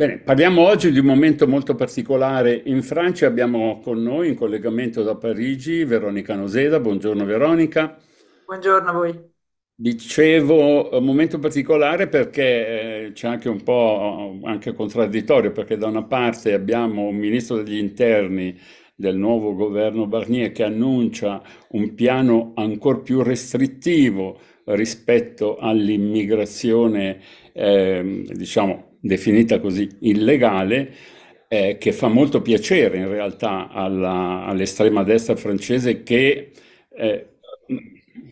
Bene, parliamo oggi di un momento molto particolare. In Francia abbiamo con noi in collegamento da Parigi Veronica Noseda. Buongiorno Veronica. Buongiorno a voi. Dicevo un momento particolare perché eh, c'è anche un po' anche contraddittorio, perché da una parte abbiamo un ministro degli interni del nuovo governo Barnier che annuncia un piano ancora più restrittivo rispetto all'immigrazione, eh, diciamo, definita così illegale, eh, che fa molto piacere in realtà alla, all'estrema destra francese che eh,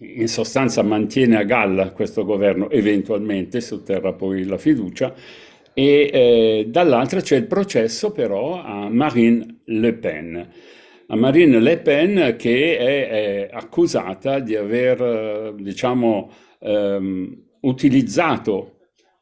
in sostanza mantiene a galla questo governo, eventualmente sotterra poi la fiducia, e eh, dall'altra c'è il processo però a Marine Le Pen. A Marine Le Pen che è, è accusata di aver, eh, diciamo, ehm, utilizzato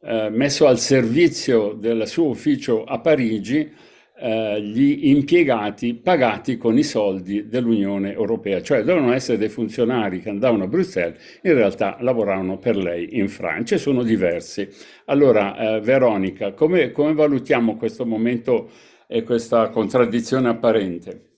eh, messo al servizio del suo ufficio a Parigi eh, gli impiegati pagati con i soldi dell'Unione Europea, cioè dovevano essere dei funzionari che andavano a Bruxelles, in realtà lavoravano per lei in Francia e sono diversi. Allora, eh, Veronica, come, come valutiamo questo momento e questa contraddizione apparente?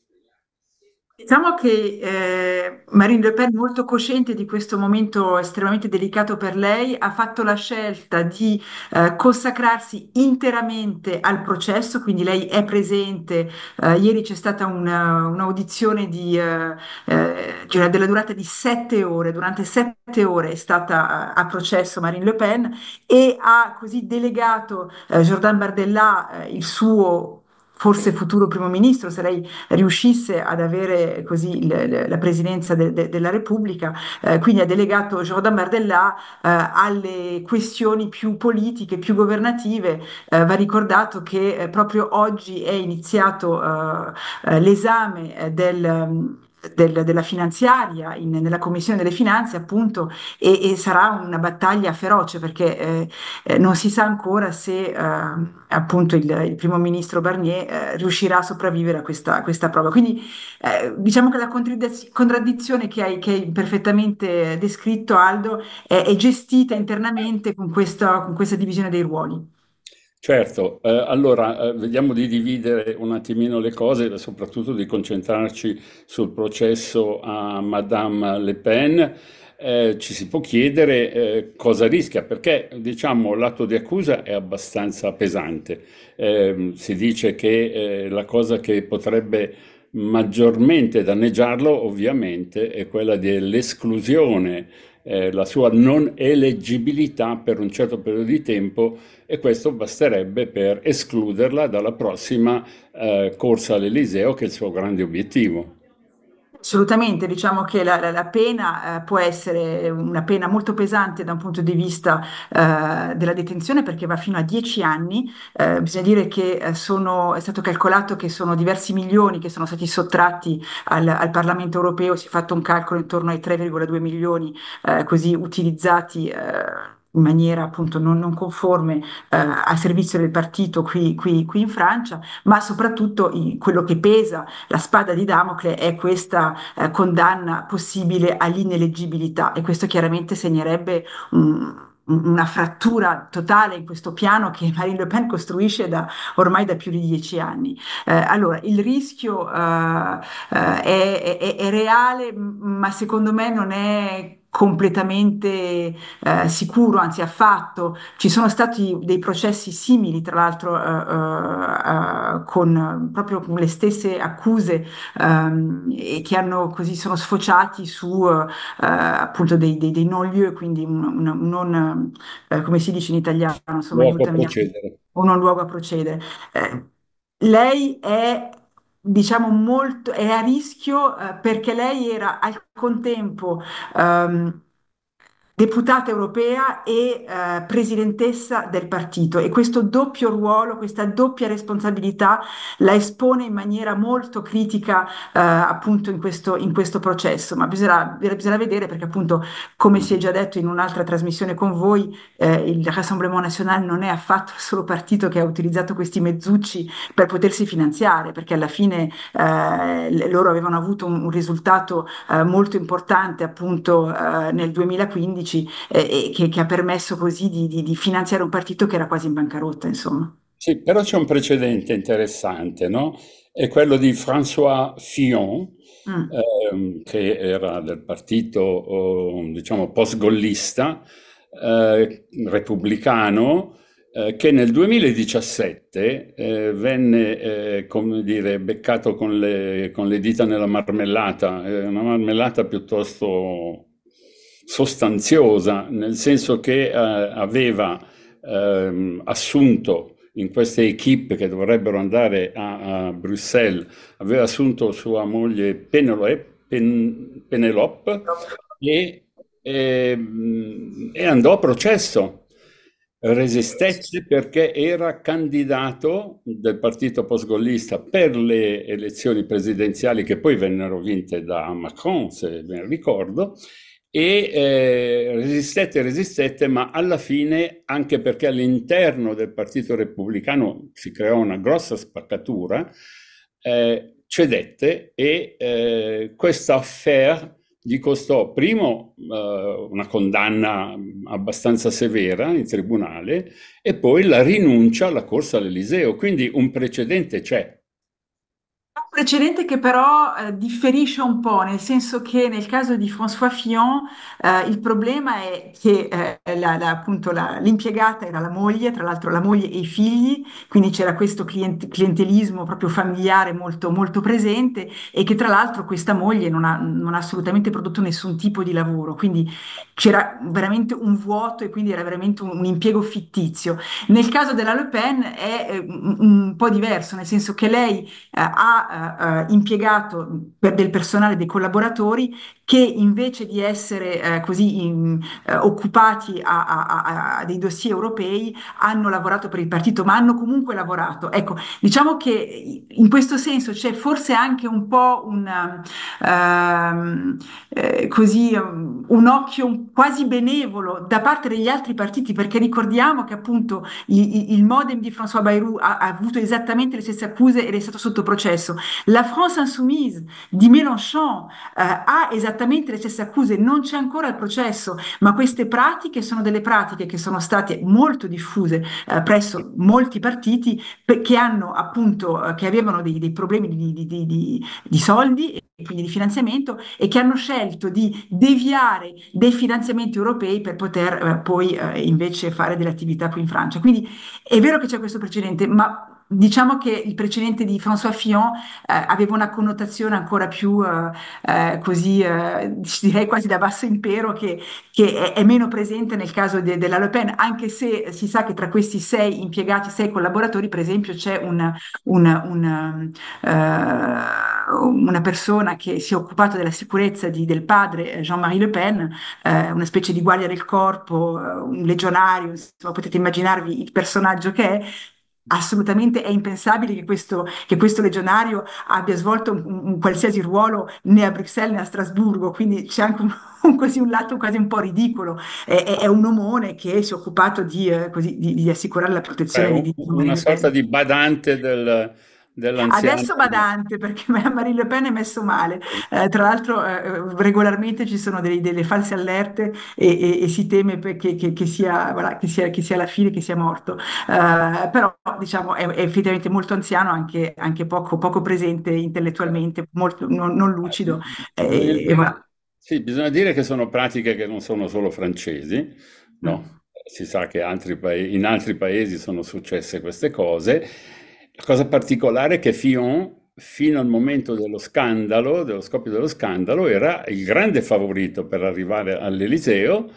Diciamo che eh, Marine Le Pen, molto cosciente di questo momento estremamente delicato per lei, ha fatto la scelta di eh, consacrarsi interamente al processo, quindi lei è presente. Eh, ieri c'è stata una, un'audizione di, eh, eh, cioè della durata di sette ore, durante sette ore è stata eh, a processo Marine Le Pen e ha così delegato Jordan Bardella, il suo forse futuro primo ministro, se lei riuscisse ad avere così l- la presidenza de- de- della Repubblica, eh, quindi ha delegato Jordan Bardella eh, alle questioni più politiche, più governative. Eh, va ricordato che eh, proprio oggi è iniziato eh, eh, l'esame del mm, del, della finanziaria in, nella Commissione delle Finanze, appunto, e, e sarà una battaglia feroce perché eh, eh, non si sa ancora se eh, appunto il, il, primo ministro Barnier eh, riuscirà a sopravvivere a questa, a questa prova. Quindi eh, diciamo che la contraddizione che hai, che hai perfettamente descritto, Aldo, è, è gestita internamente con questa, con questa divisione dei ruoli. Certo, eh, allora eh, vediamo di dividere un attimino le cose soprattutto di concentrarci sul processo a Madame Le Pen. Eh, ci si può chiedere eh, cosa rischia, perché diciamo l'atto di accusa è abbastanza pesante. Eh, si dice che eh, la cosa che potrebbe maggiormente danneggiarlo ovviamente è quella dell'esclusione eh, la sua non eleggibilità per un certo periodo di tempo e questo basterebbe per escluderla dalla prossima eh, corsa all'Eliseo che è il suo grande obiettivo. Assolutamente, diciamo che la, la, la pena eh, può essere una pena molto pesante da un punto di vista eh, della detenzione perché va fino a 10 anni. Eh, bisogna dire che eh, sono, è stato calcolato che sono diversi milioni che sono stati sottratti al, al Parlamento europeo, si è fatto un calcolo intorno ai 3,2 milioni eh, così utilizzati eh, in maniera appunto non, non conforme eh, al servizio del partito qui, qui, qui in Francia, ma soprattutto i, quello che pesa, la spada di Damocle, è questa eh, condanna possibile all'ineleggibilità e questo chiaramente segnerebbe un una frattura totale in questo piano che Marine Le Pen costruisce da, ormai da più di dieci anni. Eh, allora, il rischio eh, eh, è, è, è reale, ma secondo me non è completamente eh, sicuro, anzi affatto. Ci sono stati dei processi simili, tra l'altro, eh, eh, eh con eh, proprio con le stesse accuse ehm, e che hanno così sono sfociati su eh, appunto dei, dei, dei non lieu, quindi un, un, un non, come si dice in italiano, insomma, aiutami, un non luogo a procedere. lei è diciamo molto, è a rischio eh, perché lei era al contempo ehm, deputata europea e eh, presidentessa del partito e questo doppio ruolo, questa doppia responsabilità la espone in maniera molto critica eh, appunto in questo, in questo, processo, ma bisogna, bisognerà, vedere perché appunto come si è già detto in un'altra trasmissione con voi, eh, il Rassemblement National non è affatto il solo partito che ha utilizzato questi mezzucci per potersi finanziare, perché alla fine eh, loro avevano avuto un, un risultato eh, molto importante appunto eh, nel 2015 politici eh, che, che, ha permesso così di, di, di, finanziare un partito che era quasi in bancarotta, insomma. Sì, però c'è un precedente interessante, no? È quello di François Fillon, mm. ehm, che era del partito, oh, diciamo, post-gollista, eh, repubblicano, eh, che nel 2017 eh, venne, eh, come dire, beccato con le, con le dita nella marmellata, eh, una marmellata piuttosto sostanziosa, nel senso che eh, aveva ehm, assunto in queste equip che dovrebbero andare a, a, Bruxelles, aveva assunto sua moglie Penelope, Pen, Penelope e, e, ehm, e andò a processo resistette perché era candidato del partito postgollista per le elezioni presidenziali che poi vennero vinte da Macron, se ben ricordo, e eh, resistette, resistette, ma alla fine, anche perché all'interno del Partito Repubblicano si creò una grossa spaccatura, eh, cedette e eh, questa affair gli costò primo eh, una condanna mm, abbastanza severa in tribunale e poi la rinuncia alla corsa all'Eliseo, quindi un precedente c'è precedente che però eh, differisce un po', nel senso che nel caso di François Fillon eh, il problema è che eh, la, la, appunto l'impiegata era la moglie, tra l'altro la moglie e i figli, quindi c'era questo client- clientelismo proprio familiare molto, molto presente e che tra l'altro questa moglie non ha, non ha assolutamente prodotto nessun tipo di lavoro, quindi c'era veramente un vuoto e quindi era veramente un, un impiego fittizio. Nel caso della Le Pen è eh, un, un, po' diverso, nel senso che lei eh, ha eh, eh impiegato per del personale, dei collaboratori che invece di essere eh, così in, eh, occupati a, a, a, a, dei dossier europei hanno lavorato per il partito, ma hanno comunque lavorato. Ecco, diciamo che in questo senso c'è forse anche un po' una, ehm, eh, così, un occhio quasi benevolo da parte degli altri partiti, perché ricordiamo che appunto i, il modem di François Bayrou ha, ha, avuto esattamente le stesse accuse ed è stato sotto processo. La France Insoumise di Mélenchon eh, ha esattamente esattamente le stesse accuse, non c'è ancora il processo, ma queste pratiche sono delle pratiche che sono state molto diffuse eh, presso molti partiti per, che hanno appunto, eh, che avevano dei, dei problemi di, di, di, di soldi quindi di finanziamento, e che hanno scelto di deviare dei finanziamenti europei per poter eh, poi eh, invece fare delle attività qui in Francia. Quindi è vero che c'è questo precedente, ma diciamo che il precedente di François Fillon eh, aveva una connotazione ancora più eh, eh così, eh, direi quasi da basso impero, che, che è, è, meno presente nel caso de, della Le Pen, anche se si sa che tra questi sei impiegati, sei collaboratori, per esempio, c'è un, un, un, eh, una persona che si è occupata della sicurezza di, del padre Jean-Marie Le Pen, una specie di guardia del corpo, un legionario, insomma, potete immaginarvi il personaggio che è, assolutamente è impensabile che questo, che questo legionario abbia svolto un, un, qualsiasi ruolo né a Bruxelles né a Strasburgo, quindi c'è anche un, così, un lato quasi un po' ridicolo, è, è, è un omone che si è occupato di, eh, così, di, di assicurare la protezione. Beh, di, una sorta di badante del dell'anziano. Adesso badante, perché Marine Le Pen è messo male. Eh, tra l'altro, eh, eh, regolarmente ci sono dei, delle false allerte e, e, e si teme che, che, che, sia, voilà, che, sia, che sia alla fine, che sia morto. Eh, però, diciamo, è, è, effettivamente molto anziano, anche, anche poco, poco, presente intellettualmente, certo. molto, non, non lucido. Ah, eh, voilà. Sì, bisogna dire che sono pratiche che non sono solo francesi, no? Mm. Si sa che altri in altri paesi sono successe queste cose la cosa particolare è che Fillon, fino al momento dello scandalo, dello scoppio dello scandalo, era il grande favorito per arrivare all'Eliseo,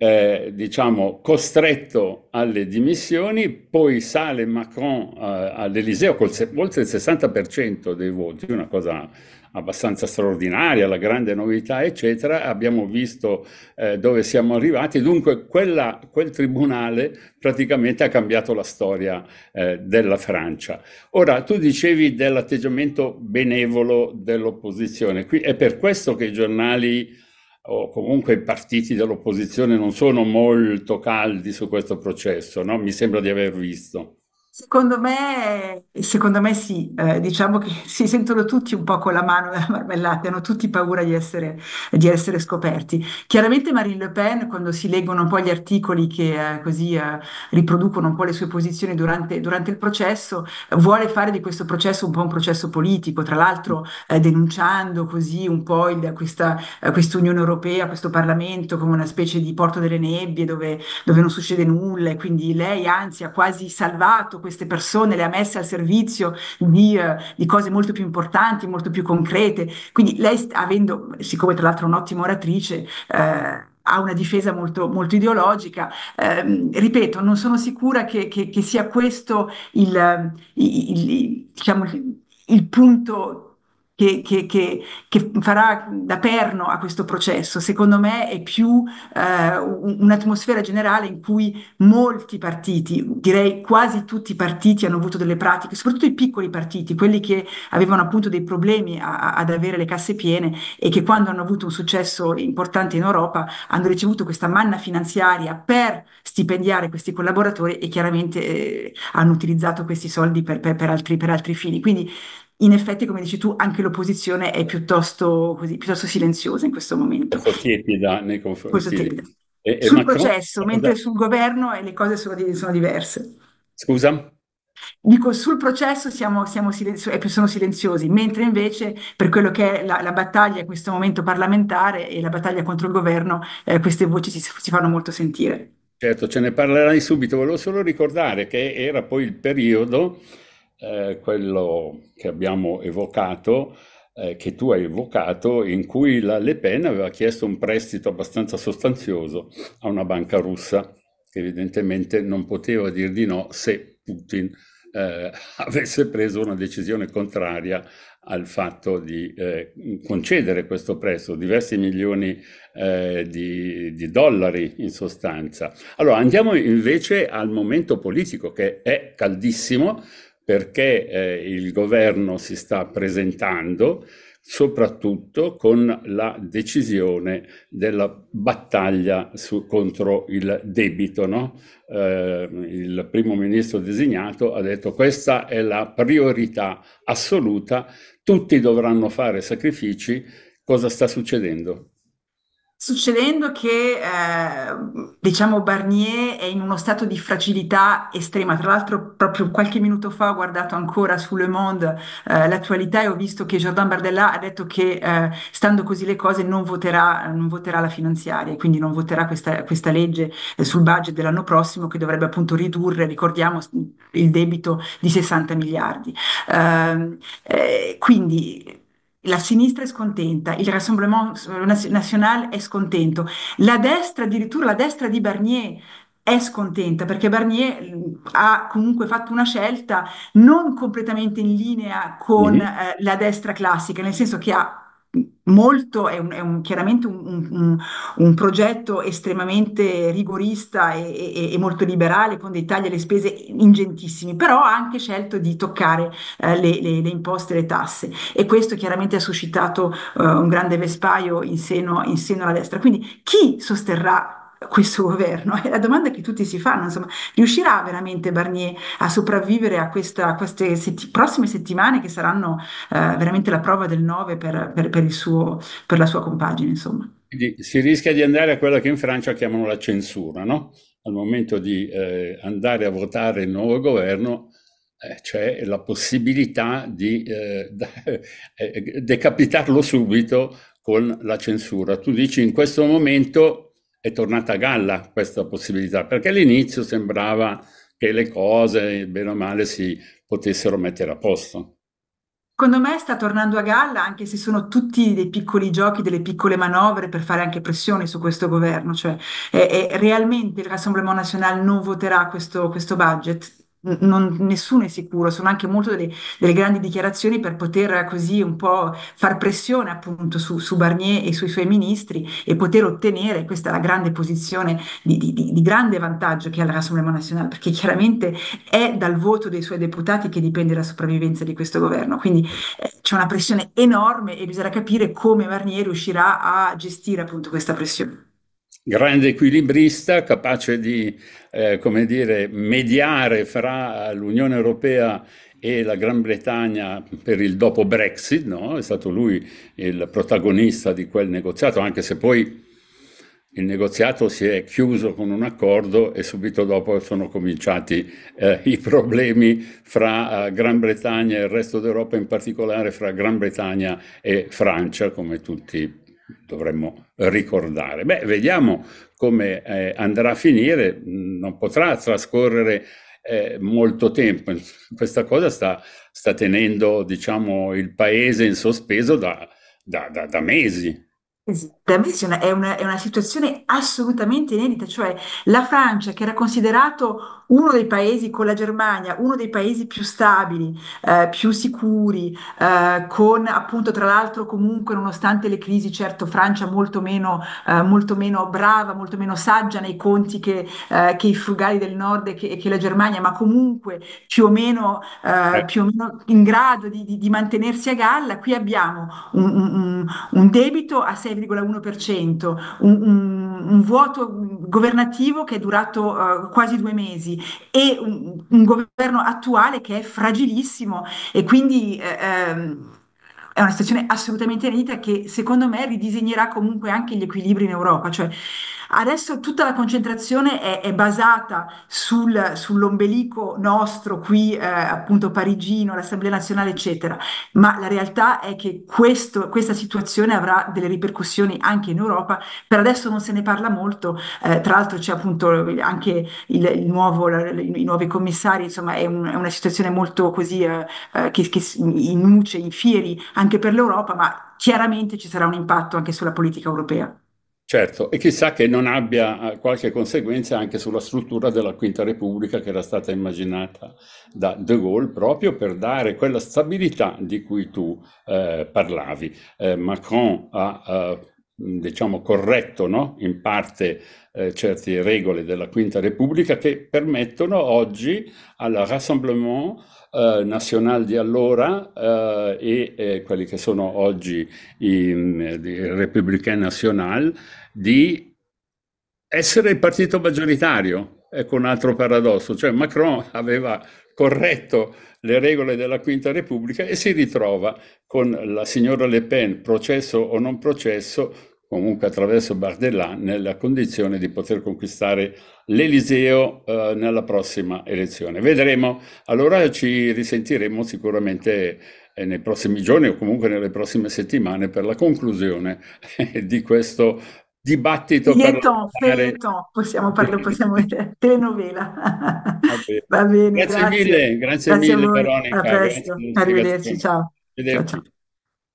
eh, diciamo, costretto alle dimissioni, poi sale Macron eh, all'Eliseo con oltre il 60% dei voti, una cosa abbastanza straordinaria, la grande novità, eccetera, abbiamo visto eh, dove siamo arrivati, dunque quella, quel tribunale praticamente ha cambiato la storia eh, della Francia. Ora, tu dicevi dell'atteggiamento benevolo dell'opposizione, Qui, è per questo che i giornali o comunque i partiti dell'opposizione non sono molto caldi su questo processo, no? mi sembra di aver visto. Secondo me, secondo me sì, eh, diciamo che si sentono tutti un po' con la mano nella marmellata, hanno tutti paura di essere, di essere scoperti. Chiaramente Marine Le Pen, quando si leggono un po' gli articoli che eh, così eh, riproducono un po' le sue posizioni durante, durante, il processo, vuole fare di questo processo un po' un processo politico, tra l'altro eh, denunciando così un po' il, eh, questa, Unione Europea, questo Parlamento come una specie di porto delle nebbie dove, dove non succede nulla e quindi lei anzi ha quasi salvato questo queste persone, le ha messe al servizio di, eh, di cose molto più importanti, molto più concrete. Quindi lei, avendo, siccome tra l'altro è un'ottima oratrice, eh, ha una difesa molto, molto ideologica. Eh, ripeto, non sono sicura che, che, che sia questo il, il, il, diciamo, il punto che, che, che, che, farà da perno a questo processo. Secondo me è più eh, un'atmosfera generale in cui molti partiti, direi quasi tutti i partiti, hanno avuto delle pratiche, soprattutto i piccoli partiti, quelli che avevano appunto dei problemi a, a, ad avere le casse piene e che quando hanno avuto un successo importante in Europa hanno ricevuto questa manna finanziaria per stipendiare questi collaboratori e chiaramente eh, hanno utilizzato questi soldi per, per, per, altri, per altri fini. Quindi in effetti, come dici tu, anche l'opposizione è piuttosto, così, piuttosto silenziosa in questo momento. Questo tiepida eh, nei confronti. E, sul Macron, processo, mentre sul governo eh, le cose sono, sono, diverse. Scusa? Dico, sul processo siamo, siamo silenzio- sono silenziosi, mentre invece per quello che è la, la, battaglia in questo momento parlamentare e la battaglia contro il governo, eh, queste voci si, si fanno molto sentire. Certo, ce ne parlerai subito. Volevo solo ricordare che era poi il periodo eh, quello che abbiamo evocato, eh, che tu hai evocato, in cui la Le Pen aveva chiesto un prestito abbastanza sostanzioso a una banca russa, che evidentemente non poteva dir di no se Putin eh, avesse preso una decisione contraria al fatto di eh, concedere questo prestito, diversi milioni eh, di, di, dollari in sostanza. Allora andiamo invece al momento politico che è caldissimo perché eh, il governo si sta presentando soprattutto con la decisione della battaglia su, contro il debito. No? Eh, il primo ministro designato ha detto questa è la priorità assoluta, tutti dovranno fare sacrifici, cosa sta succedendo? Succedendo che, eh, diciamo, Barnier è in uno stato di fragilità estrema. Tra l'altro, proprio qualche minuto fa ho guardato ancora su Le Monde, eh, l'attualità e ho visto che Jordan Bardella ha detto che, eh, stando così le cose, non voterà, non voterà la finanziaria, e quindi non voterà questa, questa legge eh, sul budget dell'anno prossimo che dovrebbe appunto ridurre, ricordiamo, il debito di 60 miliardi. Ehm, eh, quindi la sinistra è scontenta, il Rassemblement National è scontento, la destra, addirittura la destra di Barnier, è scontenta perché Barnier mm, ha comunque fatto una scelta non completamente in linea con mm-hmm. eh, la destra classica, nel senso che ha molto, è, un, è un, chiaramente un, un, progetto estremamente rigorista e, e, e, molto liberale, con dei tagli alle spese ingentissimi, però ha anche scelto di toccare eh, le, le, le, imposte e le tasse e questo chiaramente ha suscitato eh, un grande vespaio in seno, in seno alla destra. Quindi chi sosterrà questo governo? È la domanda che tutti si fanno, insomma, riuscirà veramente Barnier a sopravvivere a, questa, a queste setti- prossime settimane che saranno eh, veramente la prova del 9 per, per, per, suo, per la sua compagine, insomma? Quindi si rischia di andare a quella che in Francia chiamano la censura, no? Al momento di eh, andare a votare il nuovo governo eh, c'è la possibilità di eh, eh decapitarlo subito con la censura. Tu dici in questo momento è tornata a galla questa possibilità, perché all'inizio sembrava che le cose, bene o male, si potessero mettere a posto. Secondo me sta tornando a galla, anche se sono tutti dei piccoli giochi, delle piccole manovre per fare anche pressione su questo governo. Cioè, è, è realmente Rassemblement National non voterà questo, questo budget? non, nessuno è sicuro, sono anche molto delle, delle, grandi dichiarazioni per poter così un po' far pressione appunto su, su, Barnier e sui suoi ministri e poter ottenere, questa è la grande posizione di, di, di grande vantaggio che ha l'Assemblea Nazionale, perché chiaramente è dal voto dei suoi deputati che dipende la sopravvivenza di questo governo, quindi eh, c'è una pressione enorme e bisognerà capire come Barnier riuscirà a gestire appunto questa pressione grande equilibrista, capace di, eh, come dire, mediare fra l'Unione Europea e la Gran Bretagna per il dopo Brexit, no? è stato lui il protagonista di quel negoziato, anche se poi il negoziato si è chiuso con un accordo e subito dopo sono cominciati eh, i problemi fra eh, Gran Bretagna e il resto d'Europa, in particolare fra Gran Bretagna e Francia, come tutti dovremmo ricordare. Beh, vediamo come eh, andrà a finire, non potrà trascorrere eh, molto tempo. Questa cosa sta, sta, tenendo diciamo, il paese in sospeso da, da, da, da mesi. Esatto per me è una, è una situazione assolutamente inedita, cioè la Francia, che era considerato uno dei paesi con la Germania, uno dei paesi più stabili, eh, più sicuri, eh, con appunto tra l'altro comunque nonostante le crisi, certo Francia molto meno, eh, molto meno brava, molto meno saggia nei conti che, eh, che i frugali del nord e che, che la Germania, ma comunque più o meno, eh, più o meno in grado di, di- di mantenersi a galla, qui abbiamo un- un- un debito a 6,1 1%, un, un, un vuoto governativo che è durato uh, quasi due mesi e un, un, governo attuale che è fragilissimo e quindi... Uh, è una situazione assolutamente inedita che secondo me ridisegnerà comunque anche gli equilibri in Europa, cioè Adesso tutta la concentrazione è, è basata sul, sull'ombelico nostro qui, eh, appunto parigino, l'Assemblea nazionale, eccetera, ma la realtà è che questo, questa situazione avrà delle ripercussioni anche in Europa. Per adesso non se ne parla molto, eh, tra l'altro c'è appunto anche il, il nuovo, i nuovi commissari, insomma è, un, è una situazione molto così eh, eh che, che in nuce, in fieri anche per l'Europa, ma chiaramente ci sarà un impatto anche sulla politica europea. Certo, e chissà che non abbia eh, qualche conseguenza anche sulla struttura della Quinta Repubblica che era stata immaginata da De Gaulle proprio per dare quella stabilità di cui tu eh, parlavi. Eh, Macron ha eh, diciamo, corretto no? in parte eh, certe regole della Quinta Repubblica che permettono oggi al Rassemblement eh, National di allora eh, e eh, quelli che sono oggi i, mm, i National di essere il partito maggioritario. Ecco un altro paradosso, cioè Macron aveva corretto le regole della Quinta Repubblica e si ritrova con la signora Le Pen, processo o non processo, comunque attraverso Bardella, nella condizione di poter conquistare l'Eliseo eh, nella prossima elezione. Vedremo, allora ci risentiremo sicuramente eh, nei prossimi giorni o comunque nelle prossime settimane per la conclusione eh, di questo dibattito feuilleton, parlamentare. possiamo parlare, possiamo vedere, telenovela. Va bene, Va bene grazie, grazie, mille, grazie, grazie mille Veronica. A presto, arrivederci, ciao. Arrivederci. ciao, ciao.